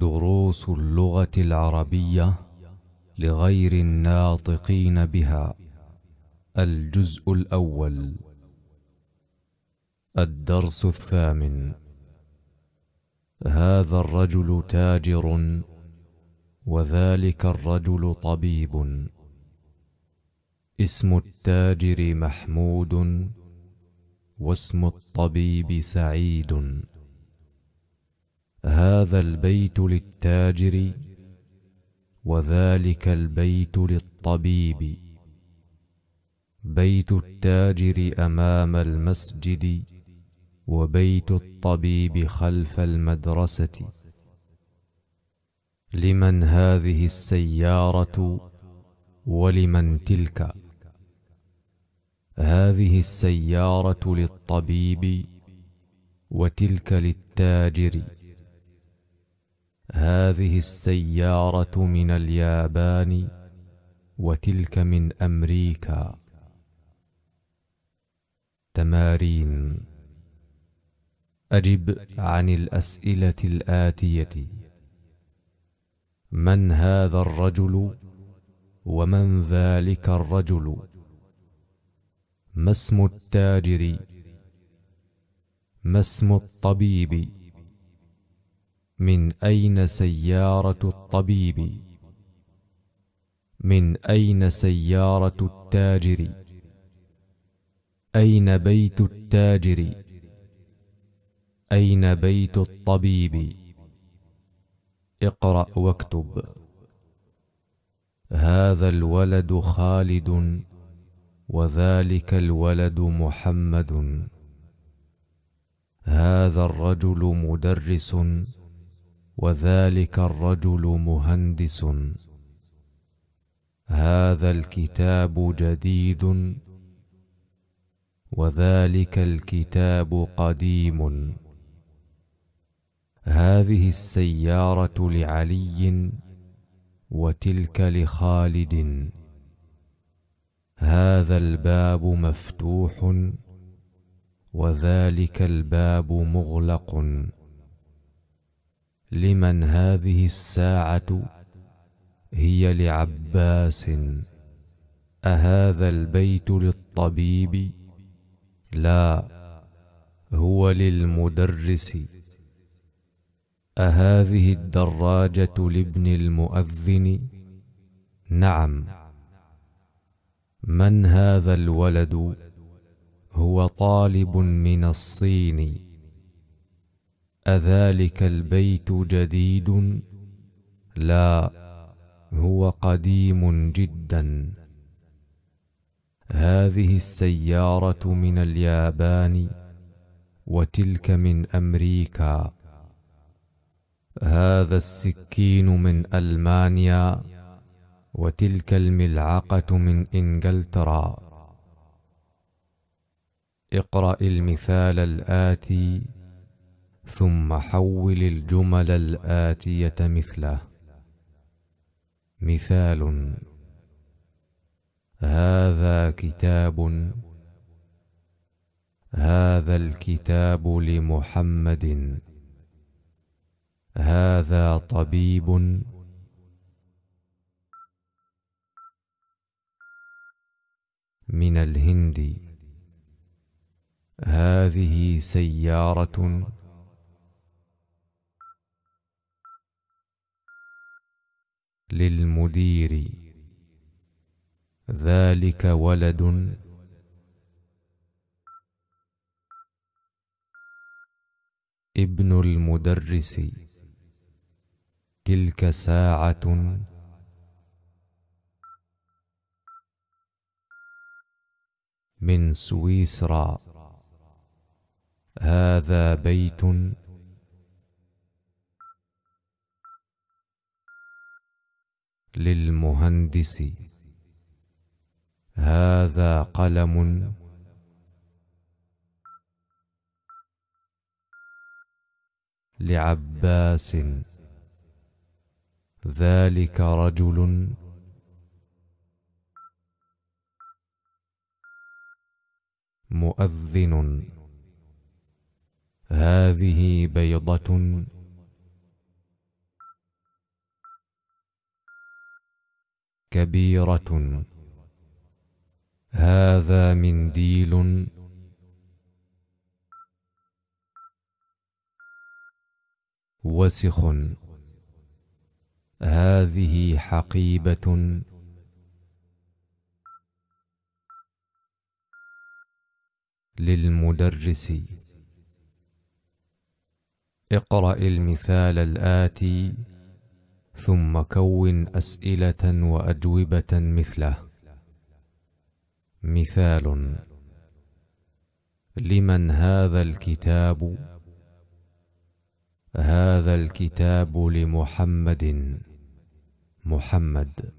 دروس اللغة العربية لغير الناطقين بها الجزء الأول الدرس الثامن هذا الرجل تاجر وذلك الرجل طبيب اسم التاجر محمود واسم الطبيب سعيد هذا البيت للتاجر وذلك البيت للطبيب بيت التاجر امام المسجد وبيت الطبيب خلف المدرسه لمن هذه السياره ولمن تلك هذه السياره للطبيب وتلك للتاجر هذه السيارة من اليابان وتلك من أمريكا تمارين أجب عن الأسئلة الآتية من هذا الرجل ومن ذلك الرجل ما اسم التاجر ما اسم الطبيب من أين سيارة الطبيب من أين سيارة التاجر أين بيت التاجر أين بيت الطبيب اقرأ واكتب هذا الولد خالد وذلك الولد محمد هذا الرجل مدرس وذلك الرجل مهندس هذا الكتاب جديد وذلك الكتاب قديم هذه السياره لعلي وتلك لخالد هذا الباب مفتوح وذلك الباب مغلق لمن هذه الساعة هي لعباس أهذا البيت للطبيب لا هو للمدرس أهذه الدراجة لابن المؤذن نعم من هذا الولد هو طالب من الصين أذلك البيت جديد لا هو قديم جدا هذه السيارة من اليابان وتلك من أمريكا هذا السكين من ألمانيا وتلك الملعقة من إنجلترا اقرأ المثال الآتي ثم حول الجمل الآتية مثله مثال هذا كتاب هذا الكتاب لمحمد هذا طبيب من الهند هذه سياره للمدير ذلك ولد ابن المدرس تلك ساعة من سويسرا هذا بيت للمهندس هذا قلم لعباس ذلك رجل مؤذن هذه بيضه كبيرة هذا منديل وسخ هذه حقيبة للمدرس اقرأ المثال الآتي ثم كون اسئله واجوبه مثله مثال لمن هذا الكتاب هذا الكتاب لمحمد محمد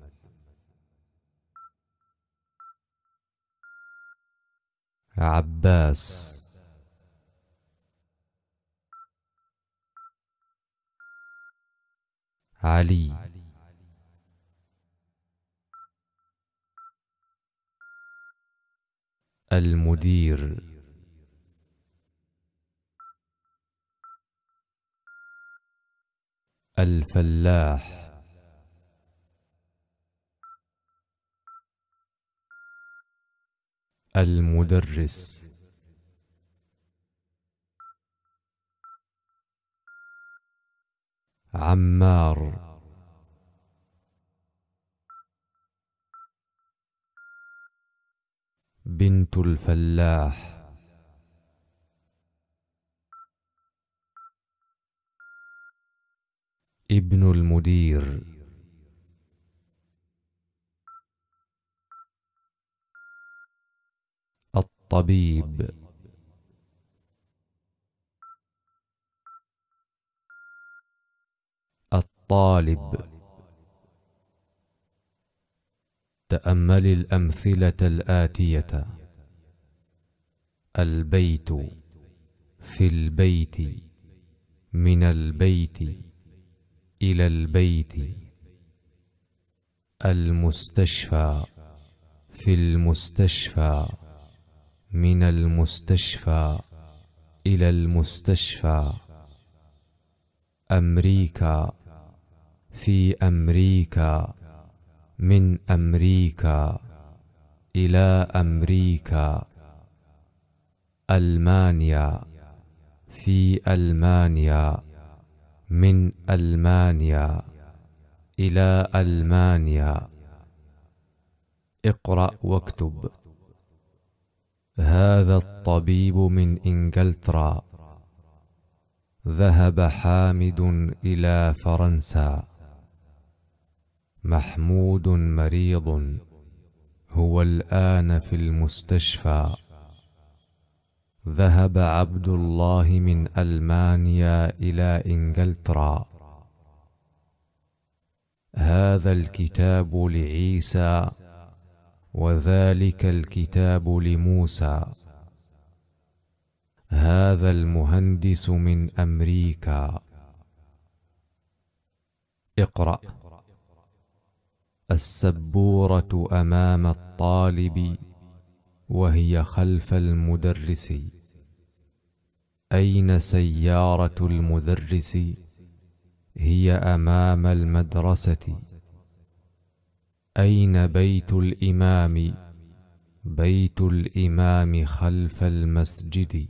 عباس علي المدير الفلاح المدرس عمار بنت الفلاح ابن المدير الطبيب طالب تامل الامثله الاتيه البيت في البيت من البيت الى البيت المستشفى في المستشفى من المستشفى الى المستشفى امريكا في أمريكا من أمريكا إلى أمريكا ألمانيا في ألمانيا من ألمانيا إلى ألمانيا اقرأ واكتب هذا الطبيب من إنجلترا ذهب حامد إلى فرنسا محمود مريض هو الان في المستشفى ذهب عبد الله من المانيا الى انجلترا هذا الكتاب لعيسى وذلك الكتاب لموسى هذا المهندس من امريكا اقرأ السبوره امام الطالب وهي خلف المدرس اين سياره المدرس هي امام المدرسه اين بيت الامام بيت الامام خلف المسجد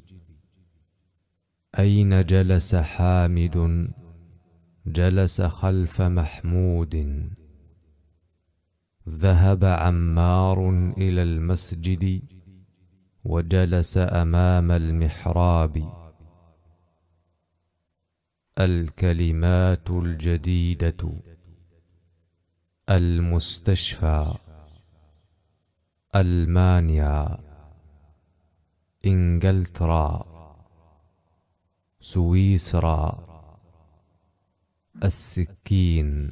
اين جلس حامد جلس خلف محمود ذهب عمار إلى المسجد وجلس أمام المحراب الكلمات الجديدة المستشفى ألمانيا إنجلترا سويسرا السكين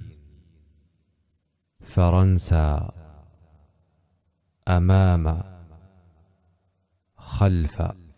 فرنسا امام خلف